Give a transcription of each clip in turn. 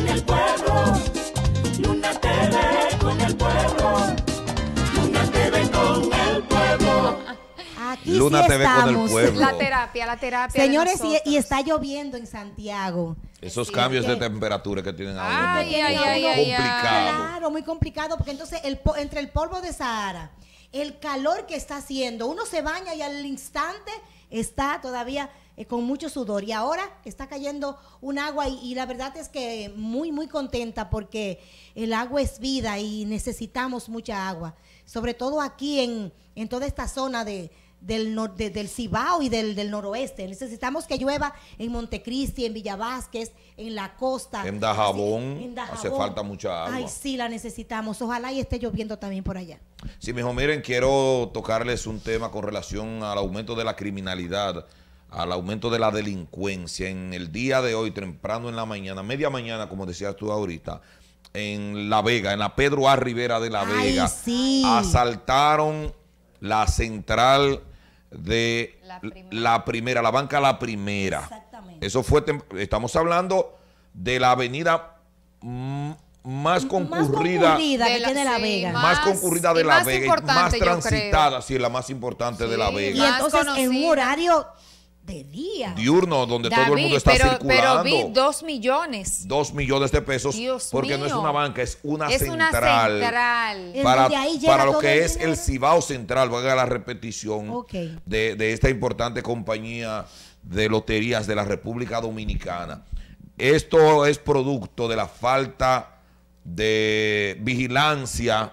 con el pueblo. Luna TV con el pueblo. Luna TV con el pueblo. Aquí Luna estamos. La terapia, la terapia. Señores, y, está lloviendo en Santiago. Esos cambios de temperatura que tienen ahora. Ay, ay, ay, ay, Claro, muy complicado, porque entonces el, entre el polvo de Sahara, el calor que está haciendo, uno se baña y al instante está todavía eh, con mucho sudor. Y ahora está cayendo un agua y, la verdad es que muy, muy contenta porque el agua es vida y necesitamos mucha agua, sobre todo aquí en, en toda esta zona de, del, del Cibao y del, noroeste. Necesitamos que llueva en Montecristi, en Villavásquez, en la costa. En Dajabón, hace falta mucha agua. Ay, sí, la necesitamos. Ojalá y esté lloviendo también por allá. Sí, mijo, miren, quiero tocarles un tema con relación al aumento de la criminalidad al aumento de la delincuencia. En el día de hoy, temprano en la mañana, media mañana, como decías tú ahorita, en La Vega, en la Pedro A. Rivera de La Vega, asaltaron la central de la primera. la banca La Primera. Exactamente. Eso fue, estamos hablando de la avenida más concurrida, más de la, que la Vega. Más, concurrida de La Vega, más transitada, sí, la más importante de La Vega. Y entonces en un horario Diurno, donde todo el mundo está circulando. Pero vi dos millones. Dos millones de pesos. porque no es una banca, es una central. Para, para lo que es el Cibao Central, valga la repetición de, esta importante compañía de loterías de la República Dominicana. Esto es producto de la falta de vigilancia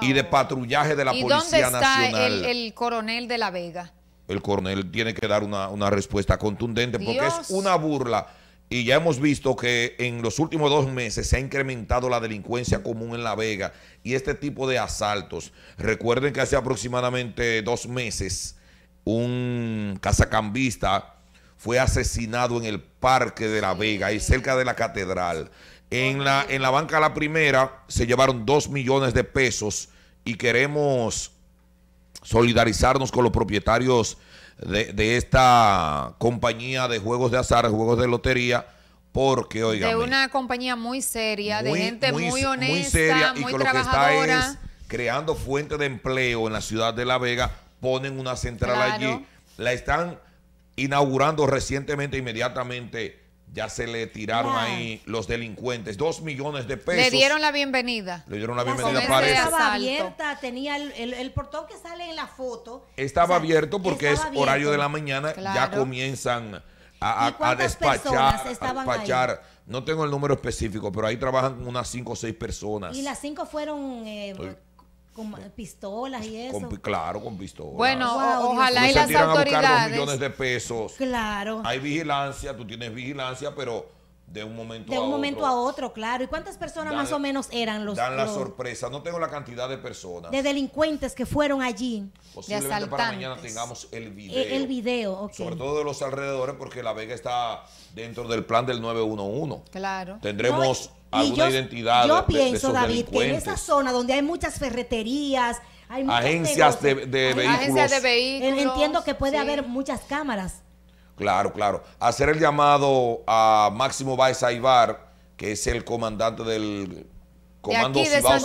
y de patrullaje de la Policía Nacional. el coronel de la Vega? el coronel tiene que dar una, respuesta contundente porque es una burla. Y ya hemos visto que en los últimos dos meses se ha incrementado la delincuencia común en La Vega y este tipo de asaltos. Recuerden que hace aproximadamente dos meses un cazacambista fue asesinado en el Parque de La Vega y cerca de la Catedral. En la, en la banca La Primera se llevaron dos millones de pesos y queremos solidarizarnos con los propietarios de, esta compañía de juegos de azar, juegos de lotería, porque, oiga. De una compañía muy seria, de gente muy, honesta, muy seria, y con lo que está es creando fuente de empleo en la ciudad de La Vega, ponen una central allí, la están inaugurando recientemente, inmediatamente ya se le tiraron ahí los delincuentes. Dos millones de pesos. Le dieron la bienvenida. Le dieron la bienvenida para eso Estaba abierta, tenía el, el, portón que sale en la foto. Estaba abierto porque es horario de la mañana. Ya comienzan a, a, despachar. despachar. No tengo el número específico, pero ahí trabajan unas cinco o seis personas. Y las cinco fueron... Eh, con pistolas y eso. claro, con pistolas. Bueno, ojalá y las tiran autoridades. A buscar millones de pesos. Claro. Hay vigilancia, tú tienes vigilancia, pero de un momento a otro. de un momento a otro, claro. ¿Y cuántas personas más o menos eran los Dan la sorpresa, no tengo la cantidad de personas. De delincuentes que fueron allí. Posiblemente para mañana tengamos el e, video. El, video, ok. Sobre todo de los alrededores porque La Vega está dentro del plan del 911. Claro. Tendremos alguna yo, identidad. Yo pienso, David, que en esa zona donde hay muchas ferreterías, hay agencias de, Agencias de vehículos. Entiendo que puede haber muchas cámaras. Claro, claro. Hacer el llamado a Máximo Baez Aibar, que es el comandante del Comando Central,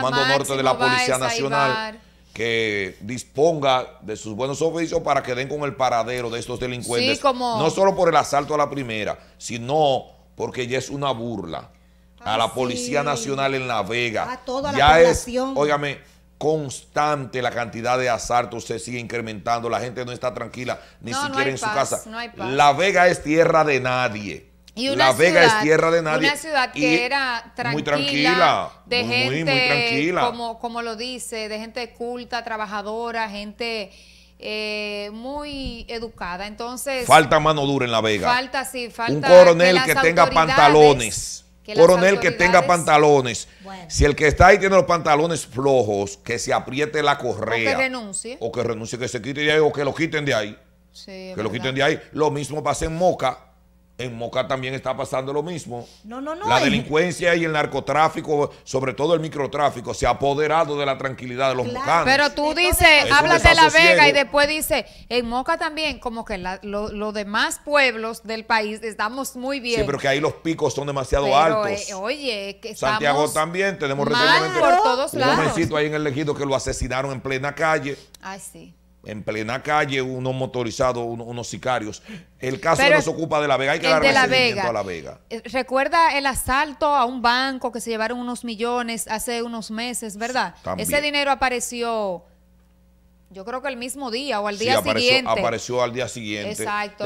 Comando Norte de la Policía Nacional, que disponga de sus buenos oficios para que den con el paradero de estos delincuentes. No solo por el asalto a la primera, sino porque ya es una burla. a la ah, Policía Nacional en La Vega. A toda la ya población. Es, constante la cantidad de asaltos se sigue incrementando, la gente no está tranquila ni siquiera en su casa. La Vega es tierra de nadie. la Vega es tierra de nadie. Una ciudad que era tranquila, muy tranquila, de muy, gente tranquila. como lo dice, de gente culta, trabajadora, gente eh, muy educada. Entonces. Falta mano dura en La Vega. Falta, sí, falta. Un coronel que, tenga pantalones. coronel que tenga pantalones. Si el que está ahí tiene los pantalones flojos, que se apriete la correa. O que renuncie. O que renuncie, que se quite de ahí o que lo quiten de ahí. que lo quiten de ahí. Lo mismo pasa en Moca. En Moca también está pasando lo mismo. No, no, no. La delincuencia y el narcotráfico, sobre todo el microtráfico, se ha apoderado de la tranquilidad de los mocanos. Pero tú dices, hablas de La Vega y después dice, en Moca también, como que los demás pueblos del país estamos muy bien. Sí, pero que ahí los picos son demasiado eh, altos. oye, que Santiago también, tenemos recientemente por un jovencito ahí en el Ejido que lo asesinaron en plena calle. Ay, sí en plena calle unos motorizados, unos, sicarios. El caso nos ocupa de La Vega, hay que darle la Vega. a La Vega. Eh, ¿Recuerda el asalto a un banco que se llevaron unos millones hace unos meses, verdad? Ese dinero apareció... Yo creo que el mismo día o al día apareció, siguiente. Apareció al día siguiente. Exacto.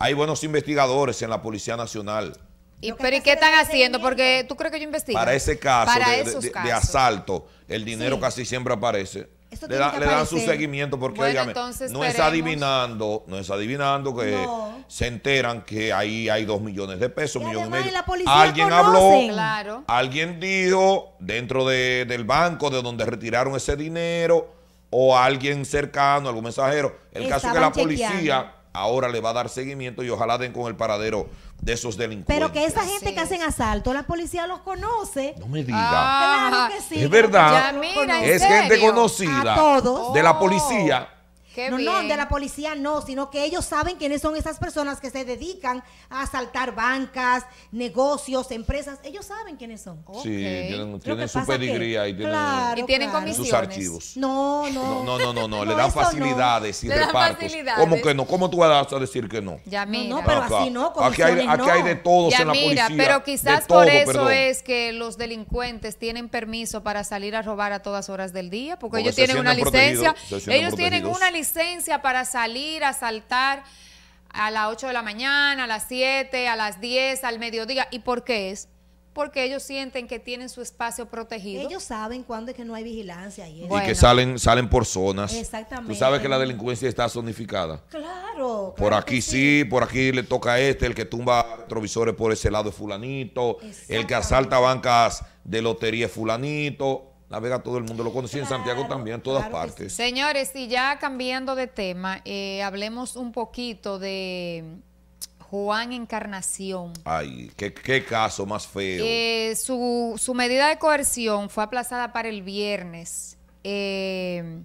Hay buenos investigadores en la Policía Nacional. ¿Y, pero ¿y qué están haciendo? Porque tú crees que yo investigo. Para ese caso, de, asalto, el dinero casi siempre aparece le, dan su seguimiento porque, no es adivinando, no es adivinando que se enteran que ahí hay dos millones de pesos, y millón y medio. alguien habló, alguien dijo dentro del banco de donde retiraron ese dinero o alguien cercano, algún mensajero. El caso es que la policía ahora le va a dar seguimiento y ojalá den con el paradero de esos delincuentes. Pero que esa gente que hacen asalto, la policía los conoce. No me diga. claro que sí. Es verdad. es gente conocida todos. de la policía oh no, no, de la policía no, sino que ellos saben quiénes son esas personas que se dedican a asaltar bancas, negocios, empresas. Ellos saben quiénes son. Sí, tienen, su pedigría y tienen, sus archivos. No, no. No, no, no, le dan facilidades y le Facilidades. ¿Cómo que no? ¿Cómo tú vas a decir que no? Ya mira. No, pero así no. Aquí hay, de todos en la policía. Pero quizás por eso es que los delincuentes tienen permiso para salir a robar a todas horas del día, porque, porque ellos tienen una licencia. Ellos tienen una licencia licencia para salir a saltar a las 8 de la mañana, a las 7, a las 10, al mediodía. ¿Y por qué es? Porque ellos sienten que tienen su espacio protegido. Ellos saben cuándo es que no hay vigilancia. Y, y que salen, salen por zonas. Exactamente. Tú sabes que la delincuencia está zonificada. Claro. Por aquí sí. por aquí le toca a este, el que tumba retrovisores por ese lado es fulanito, el que asalta bancas de lotería es fulanito, navega todo el mundo, lo conocí en Santiago también, en todas partes. Señores, y ya cambiando de tema, eh, hablemos un poquito de Juan Encarnación. Ay, qué, caso más feo. Eh, su, medida de coerción fue aplazada para el viernes. Eh,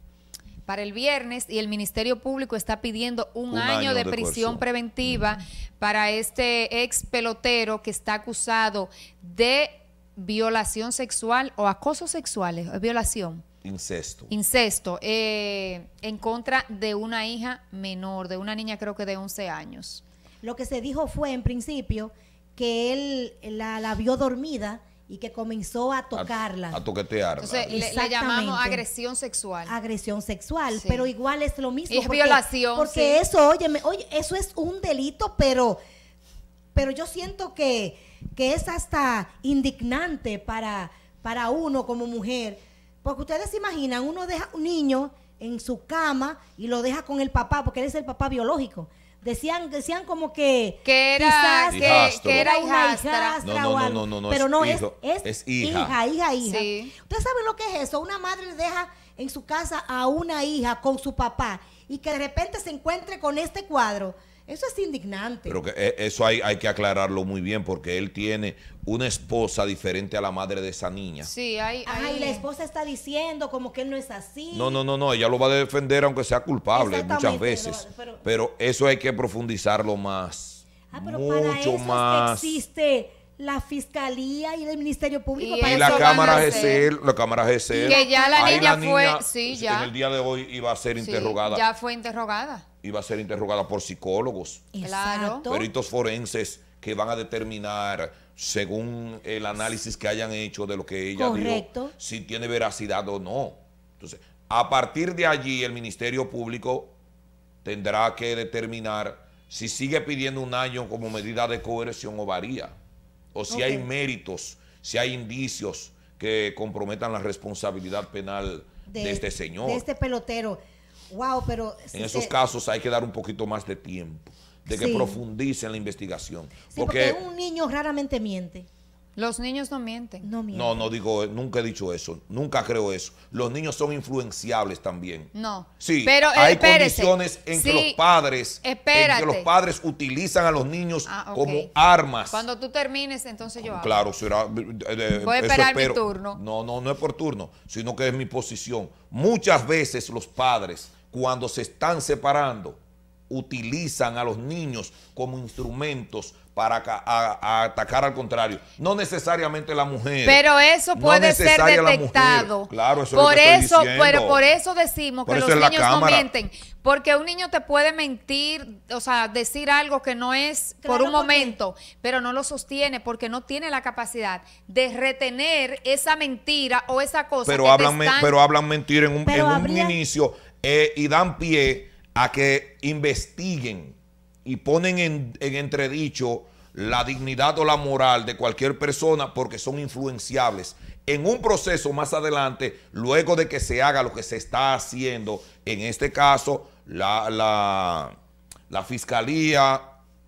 para el viernes y el Ministerio Público está pidiendo un, año, de, prisión preventiva para este ex pelotero que está acusado de violación sexual o acoso sexual, es violación. Incesto. Incesto, eh, en contra de una hija menor, de una niña creo que de 11 años. Lo que se dijo fue en principio que él la, vio dormida y que comenzó a tocarla. A, toquetearla. Entonces le, llamamos agresión sexual. Agresión sexual, pero igual es lo mismo. Es violación. Porque eso, oye, oye, eso es un delito, pero pero yo siento que, es hasta indignante para, para uno como mujer, porque ustedes se imaginan, uno deja un niño en su cama y lo deja con el papá, porque él es el papá biológico. Decían, decían como que, que era, quizás, que, era hijastra. No, no, no, no, no, Pero no, es, hijo, es, hija, hija, hija. Ustedes saben lo que es eso. Una madre deja en su casa a una hija con su papá y que de repente se encuentre con este cuadro eso es indignante. Pero que eh, eso hay, que aclararlo muy bien porque él tiene una esposa diferente a la madre de esa niña. Sí, hay, Ay, la esposa está diciendo como que él no es así. No, no, no, no, ella lo va a defender aunque sea culpable muchas veces. Pero, eso hay que profundizarlo más. Ah, pero mucho para eso más. existe la fiscalía y el ministerio público y la cámara GCL, la cámara Que ya la niña, fue, En el día de hoy iba a ser interrogada. Ya fue interrogada. Iba a ser interrogada por psicólogos, peritos forenses que van a determinar según el análisis que hayan hecho de lo que ella dijo, si tiene veracidad o no. Entonces, a partir de allí el ministerio público tendrá que determinar si sigue pidiendo un año como medida de coerción o varía o si hay méritos, si hay indicios que comprometan la responsabilidad penal de, este señor. De este pelotero. Wow, pero... en esos casos hay que dar un poquito más de tiempo, de que profundice en la investigación. porque un niño raramente miente. Los niños no mienten. No No, digo, nunca he dicho eso. Nunca creo eso. Los niños son influenciables también. No. Sí, pero eh, hay condiciones en que los padres que los padres utilizan a los niños ah, como armas. Cuando tú termines, entonces yo ah, Claro, será eh, eh Voy a esperar mi turno. No, no, no es por turno, sino que es mi posición. Muchas veces los padres cuando se están separando utilizan a los niños como instrumentos para atacar al contrario. No necesariamente la mujer. Pero eso puede ser detectado. Claro, por eso, pero por eso decimos que los niños no mienten. Porque un niño te puede mentir, o sea, decir algo que no es por un momento, pero no lo sostiene porque no tiene la capacidad de retener esa mentira o esa cosa. Pero, hablan, pero hablan mentir en un, inicio eh, y dan pie a que investiguen y ponen en, entredicho la dignidad o la moral de cualquier persona porque son influenciables en un proceso más adelante, luego de que se haga lo que se está haciendo, en este caso, la, Fiscalía,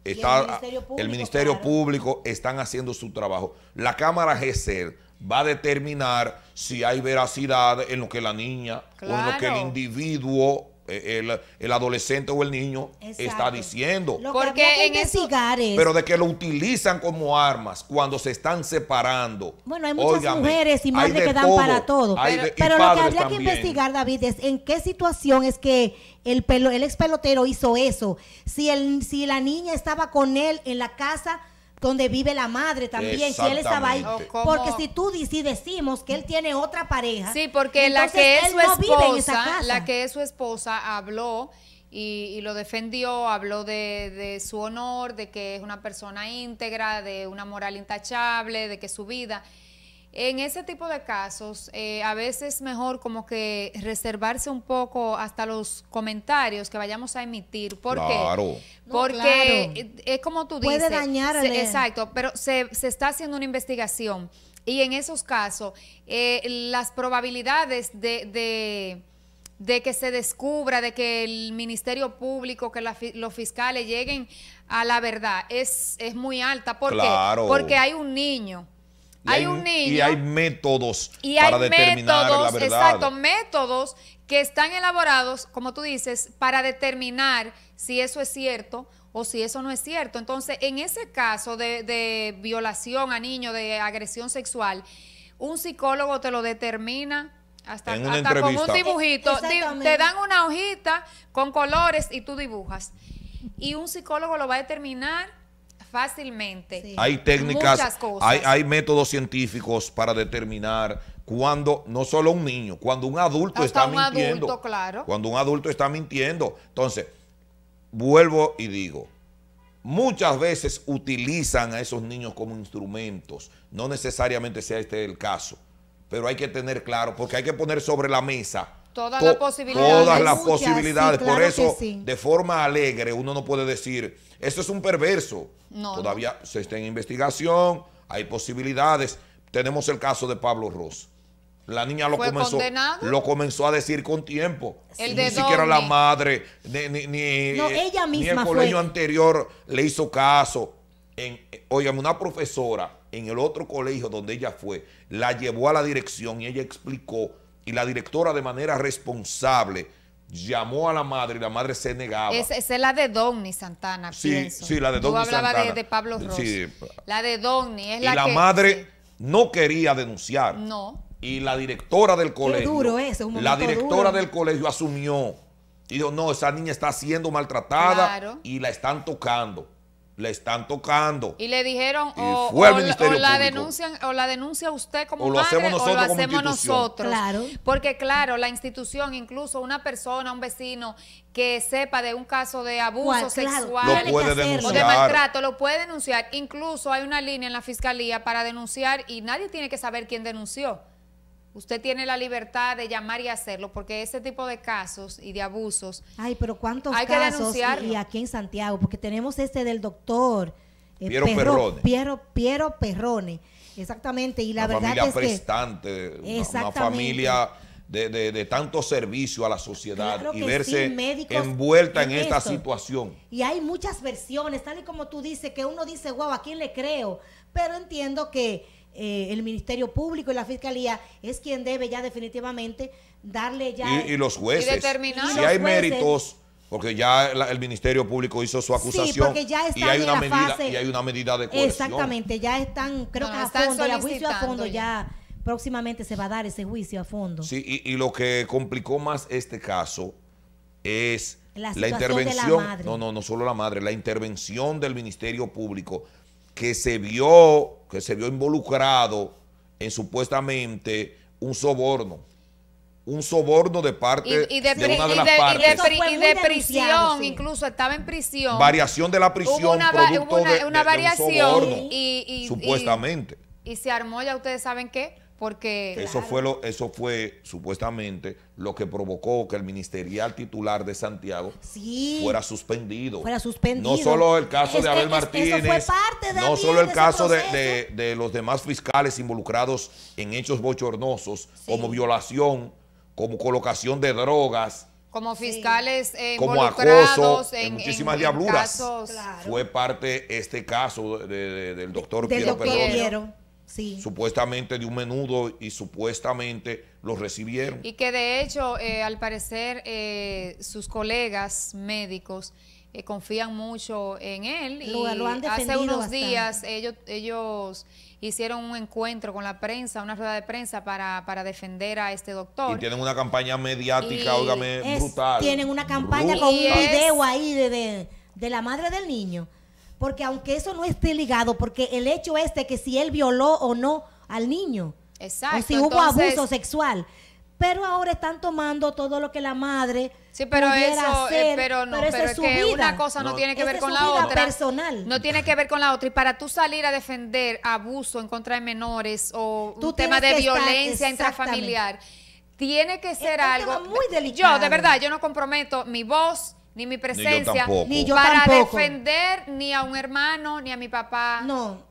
está, el Ministerio, Público, están haciendo su trabajo. La Cámara GESER va a determinar si hay veracidad en lo que la niña o en lo que el individuo eh, el, adolescente o el niño está diciendo. Porque en investigar Pero de que lo utilizan como armas cuando se están separando. Bueno, hay muchas mujeres y madres que dan para todo. Pero, lo que habría que investigar, David, es en qué situación es que el, pelo, el ex pelotero hizo eso. Si, el, si la niña estaba con él en la casa donde vive la madre también, si él estaba ahí. Porque si tú si decimos que él tiene otra pareja. Sí, porque la que es su esposa, la que es su esposa habló y, y lo defendió, habló de, de, su honor, de que es una persona íntegra, de una moral intachable, de que su vida. En ese tipo de casos, eh, a veces es mejor como que reservarse un poco hasta los comentarios que vayamos a emitir. claro. Porque es como tú dices. Puede dañar alguien. Exacto, pero se, está haciendo una investigación. Y en esos casos, eh, las probabilidades de, que se descubra, de que el Ministerio Público, que los fiscales lleguen a la verdad, es, es muy alta. porque Porque hay un niño hay, un niño. Y hay métodos y para determinar métodos, la verdad. Exacto, métodos que están elaborados, como tú dices, para determinar si eso es cierto o si eso no es cierto. Entonces, en ese caso de, violación a niño, de agresión sexual, un psicólogo te lo determina hasta con un dibujito. Te dan una hojita con colores y tú dibujas. Y un psicólogo lo va a determinar fácilmente. Hay técnicas, hay, métodos científicos para determinar cuando, no solo un niño, cuando un adulto está mintiendo. Cuando un adulto está mintiendo. Entonces, vuelvo y digo, muchas veces utilizan a esos niños como instrumentos. No necesariamente sea este el caso, pero hay que tener claro, porque hay que poner sobre la mesa Toda todas las posibilidades. Por eso, de forma alegre, uno no puede decir, esto es un perverso. Todavía se está en investigación, hay posibilidades. Tenemos el caso de Pablo Ross. La niña lo comenzó, lo comenzó a decir con tiempo. ni siquiera la madre, ni, eh, ella el colegio anterior le hizo caso. En, oigan, una profesora en el otro colegio donde ella fue, la llevó a la dirección y ella explicó y la directora de manera responsable llamó a la madre y la madre se negaba. Esa es la de Donny Santana, sí, pienso. Sí, la de Donny Santana. Tú hablabas de, Pablo Rossi. La de Donny es la Y la madre no quería denunciar. No. Y la directora del colegio. Qué duro eso, un La directora del colegio asumió y dijo, no, esa niña está siendo maltratada y la están tocando le están tocando. Y le dijeron, o, o, la denuncian, o la denuncia usted como padre, hacemos nosotros o lo hacemos nosotros. Porque claro, la institución, incluso una persona, un vecino que sepa de un caso de abuso sexual o de maltrato, lo puede denunciar. Incluso hay una línea en la fiscalía para denunciar y nadie tiene que saber quién denunció usted tiene la libertad de llamar y hacerlo, porque ese tipo de casos y de abusos. Ay, pero ¿cuántos hay casos? Que y, y, aquí en Santiago, porque tenemos este del doctor eh, Piero Perro, Perrone. Piero, Perrone. Exactamente, y la una verdad familia es prestante, una, una familia de, tanto servicio a la sociedad y verse envuelta en, esta situación. Y hay muchas versiones, tal y como tú dices, que uno dice, wow, ¿a quién le creo? Pero entiendo que eh, el Ministerio Público y la Fiscalía es quien debe ya definitivamente darle ya... Y, los jueces. Si hay méritos... Porque ya el Ministerio Público hizo su acusación. y hay una medida, Y hay una medida de coerción. Exactamente, ya están, creo que a fondo, juicio a fondo ya. próximamente se va a dar ese juicio a fondo. Sí, y, lo que complicó más este caso es la, intervención. No, no, no solo la madre, la intervención del Ministerio Público que se vio que se vio involucrado en supuestamente un soborno. Un soborno de parte de, una de las partes. Y de, prisión, incluso estaba en prisión. Variación de la prisión. una, producto de variación. soborno, y, supuestamente. y se armó, ya ustedes saben qué porque, eso, fue lo, eso fue supuestamente lo que provocó que el ministerial titular de Santiago fuera suspendido. Fuera No solo el caso de Abel Martínez, no solo el caso de, los demás fiscales involucrados en hechos bochornosos como violación, como colocación de drogas. Como fiscales eh, como en, muchísimas diabluras. Fue parte este caso de, del doctor Piero Piero supuestamente de un menudo y supuestamente lo recibieron. Y que de hecho, eh, al parecer, eh, sus colegas médicos eh, confían mucho en él. y hace unos días ellos, ellos hicieron un encuentro con la prensa, una rueda de prensa para, para defender a este doctor. Y tienen una campaña mediática, óigame, brutal. Tienen una campaña con un video ahí de, de la madre del niño porque aunque eso no esté ligado, porque el hecho es de que si él violó o no al niño, Exacto, o si hubo abuso sexual, pero ahora están tomando todo lo que la madre sí pero eso eh, pero no pero, es, que una cosa no, tiene que ver con la otra personal no tiene que ver con la otra y para tú salir a defender abuso en contra de menores o tema de violencia intrafamiliar tiene que ser algo muy delicado yo de verdad yo no comprometo mi voz ni mi presencia, ni yo para defender ni a un hermano, ni a mi papá,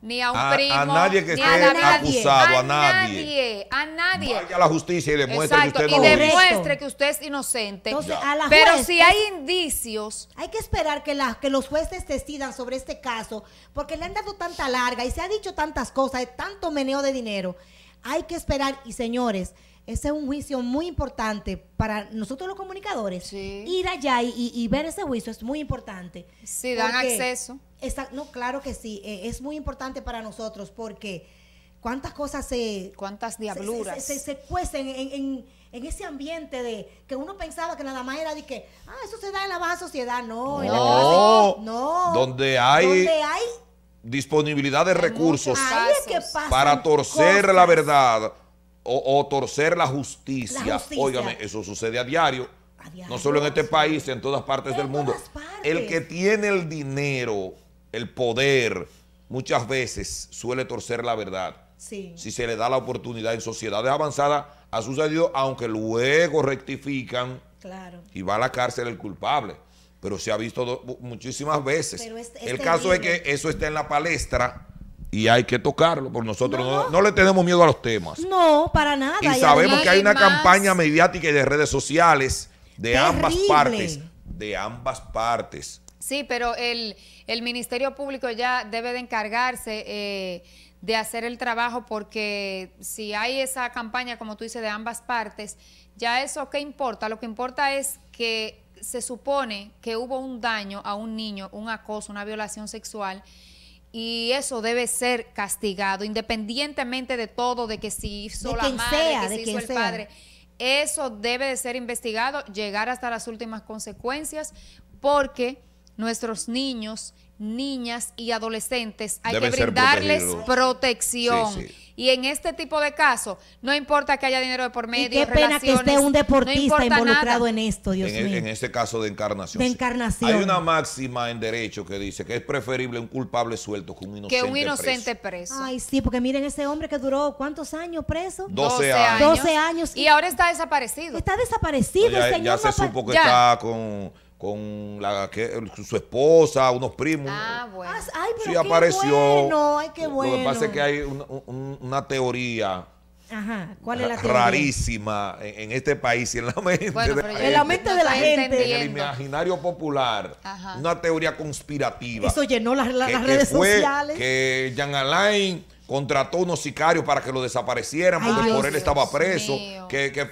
ni a un primo, a nadie que esté a nadie, acusado, a, nadie, a nadie. Vaya a la justicia y demuestre que usted no y demuestre que usted es inocente. Entonces, a la Pero si hay indicios, hay que esperar que, que los jueces decidan sobre este caso, porque le han dado tanta larga y se ha dicho tantas cosas, tanto meneo de dinero. Hay que esperar y señores, ese es un juicio muy importante para nosotros los comunicadores. Ir allá y, ver ese juicio es muy importante. Sí, dan acceso. no, claro que sí. Eh, es muy importante para nosotros porque cuántas cosas se... Cuántas diabluras. Se, en, ese ambiente de que uno pensaba que nada más era de que, ah, eso se da en la baja sociedad. No, En la no. Donde hay... Donde hay disponibilidad de recursos para torcer la verdad o, torcer la justicia. Óigame, eso sucede a diario. No solo en este país, en todas partes del mundo. El que tiene el dinero, el poder, muchas veces suele torcer la verdad. Si se le da la oportunidad en sociedades avanzadas, ha sucedido, aunque luego rectifican y va a la cárcel el culpable. Pero se ha visto muchísimas veces. Este, el este caso es que eso está en la palestra y hay que tocarlo, porque nosotros no. No, le tenemos miedo a los temas. No, para nada. Y, sabemos que hay una campaña mediática y de redes sociales de ambas partes. De ambas partes. Sí, pero el, Ministerio Público ya debe de encargarse eh, de hacer el trabajo porque si hay esa campaña, como tú dices, de ambas partes, ya eso qué importa. Lo que importa es que se supone que hubo un daño a un niño, un acoso, una violación sexual y eso debe ser castigado, independientemente de todo, de que si hizo la madre, que si hizo el padre. Eso debe de ser investigado, llegar hasta las últimas consecuencias, porque nuestros niños, niñas y adolescentes hay que brindarles protección. Y en este tipo de casos, no importa que haya dinero de por medio. qué pena que esté un deportista involucrado en esto, Dios e, mío. En este caso de encarnación. De encarnación. Hay una máxima en derecho que dice que es preferible un culpable suelto que un inocente. Que un inocente preso. Ay, sí, porque miren ese hombre que duró cuántos años preso. 12, años. 12 años. Y, ahora está desaparecido. Está desaparecido. ya, ya se supo que está con con la su esposa, unos primos. Ah, bueno. Ah, sí apareció. Bueno, ay, qué bueno. Lo que pasa es que hay una teoría. Ajá, ¿cuál es la teoría? Rarísima en, este país y en la mente, de, la gente, en de la gente. En el imaginario popular. Una teoría conspirativa. Eso llenó las, redes sociales. Que Jean Alain contrató unos sicarios para que lo desaparecieran porque por él estaba preso. Que, que,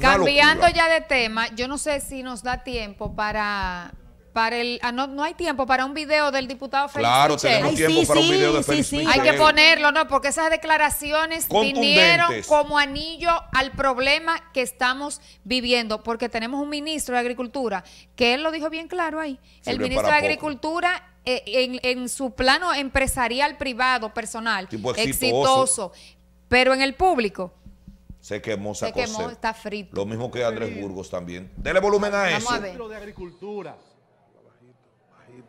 Cambiando ya de tema, yo no sé si nos da tiempo para para el ah, no, no hay tiempo para un video del diputado Félix Claro, tenemos para un video de Hay que ponerlo, no, porque esas declaraciones vinieron como anillo al problema que estamos viviendo, porque tenemos un ministro de Agricultura que él lo dijo bien claro ahí. el ministro de Agricultura eh, en, en, su plano empresarial privado, personal, exitoso, pero en el público se quemó, se quemó, está frito. Lo mismo que Andrés Burgos también. Dele volumen a eso. A de agricultura.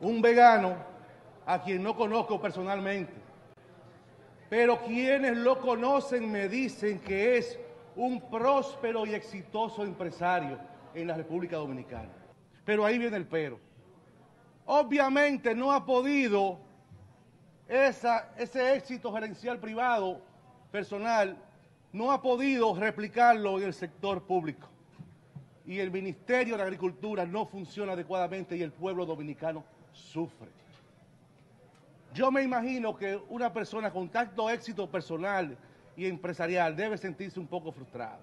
Un vegano a quien no conozco personalmente. Pero quienes lo conocen me dicen que es un próspero y exitoso empresario en la República Dominicana. Pero ahí viene el pero. Obviamente no ha podido ese éxito gerencial privado, personal, no ha podido replicarlo en el sector público. Y el Ministerio de Agricultura no funciona adecuadamente y el pueblo dominicano sufre. Yo me imagino que una persona con tanto éxito personal y empresarial debe sentirse un poco frustrada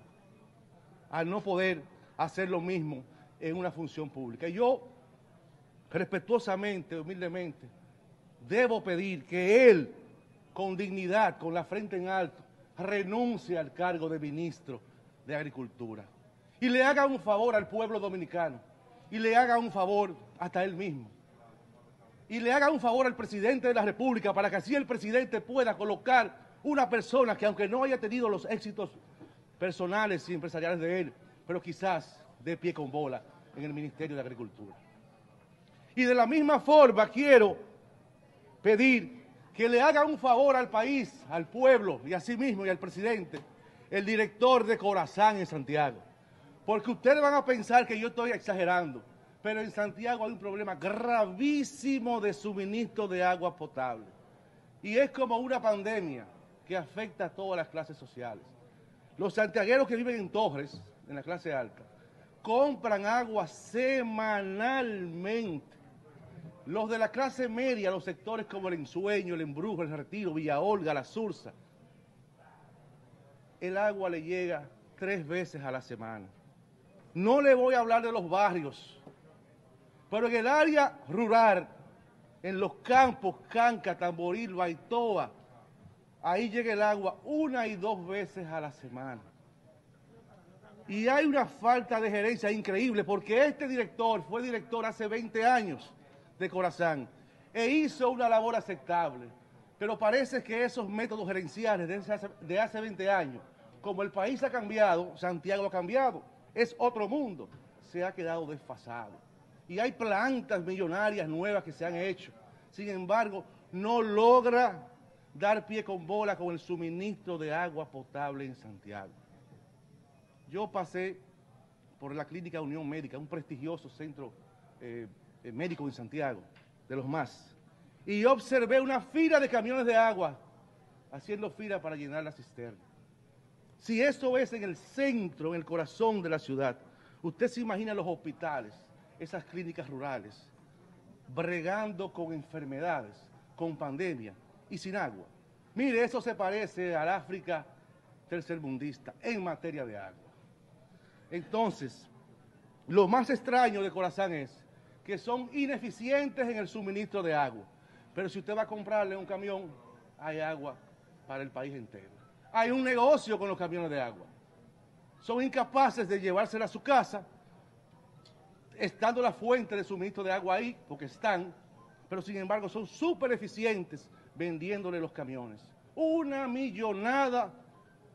al no poder hacer lo mismo en una función pública. Yo, respetuosamente, humildemente, debo pedir que él, con dignidad, con la frente en alto, renuncie al cargo de ministro de Agricultura y le haga un favor al pueblo dominicano y le haga un favor hasta él mismo. Y le haga un favor al presidente de la República para que así el presidente pueda colocar una persona que aunque no haya tenido los éxitos personales y empresariales de él, pero quizás de pie con bola en el Ministerio de Agricultura. Y de la misma forma quiero pedir que le haga un favor al país, al pueblo y a sí mismo y al presidente, el director de Corazán en Santiago. Porque ustedes van a pensar que yo estoy exagerando, pero en Santiago hay un problema gravísimo de suministro de agua potable. Y es como una pandemia que afecta a todas las clases sociales. Los santiagueros que viven en Torres, en la clase alta, compran agua semanalmente los de la clase media, los sectores como el ensueño, el embrujo, el retiro, Villa Olga, la Sursa, el agua le llega tres veces a la semana. No le voy a hablar de los barrios, pero en el área rural, en los campos, Canca, Tamboril, Baitoa, ahí llega el agua una y dos veces a la semana. Y hay una falta de gerencia increíble, porque este director fue director hace 20 años de corazón, e hizo una labor aceptable. Pero parece que esos métodos gerenciales de hace, 20 años, como el país ha cambiado, Santiago ha cambiado, es otro mundo, se ha quedado desfasado. Y hay plantas millonarias nuevas que se han hecho. Sin embargo, no logra dar pie con bola con el suministro de agua potable en Santiago. Yo pasé por la clínica Unión Médica, un prestigioso centro eh, eh, médico en Santiago, de los más, y observé una fila de camiones de agua haciendo fila para llenar la cisterna. Si eso es en el centro, en el corazón de la ciudad, usted se imagina los hospitales, esas clínicas rurales, bregando con enfermedades, con pandemia y sin agua. Mire, eso se parece al África tercermundista en materia de agua. Entonces, lo más extraño de Corazán es que son ineficientes en el suministro de agua. Pero si usted va a comprarle un camión, hay agua para el país entero. Hay un negocio con los camiones de agua. Son incapaces de llevársela a su casa, estando la fuente de suministro de agua ahí, porque están, pero sin embargo son súper eficientes vendiéndole los camiones. Una millonada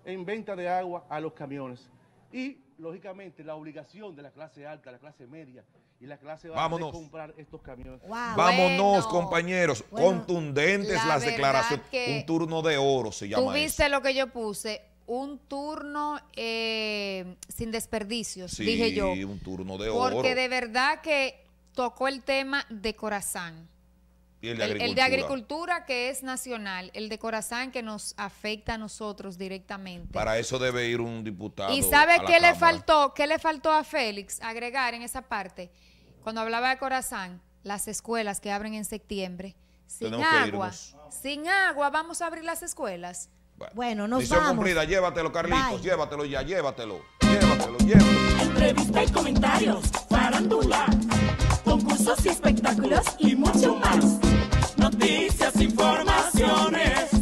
en venta de agua a los camiones. Y lógicamente, la obligación de la clase alta, la clase media y la clase baja Vámonos. de comprar estos camiones. Vámonos, compañeros. contundentes las declaraciones. Un turno de oro se llama. Tuviste lo que yo puse. Un turno eh, sin desperdicios, dije yo. un turno de Porque oro. Porque de verdad que tocó el tema de Corazán el, de agricultura. que es nacional, el de Corazán que nos afecta a nosotros directamente. Para eso debe ir un diputado. ¿Y sabe qué le faltó? ¿Qué le faltó a Félix agregar en esa parte? Cuando hablaba de Corazán, las escuelas que abren en septiembre, sin agua, sin agua vamos a abrir las escuelas. Bueno, no nos Misión vamos. cumplida, llévatelo Carlitos, llévatelo ya, llévatelo, llévatelo, llévatelo. Entrevista y comentarios, farándula, concursos y espectáculos y mucho más noticias, informaciones.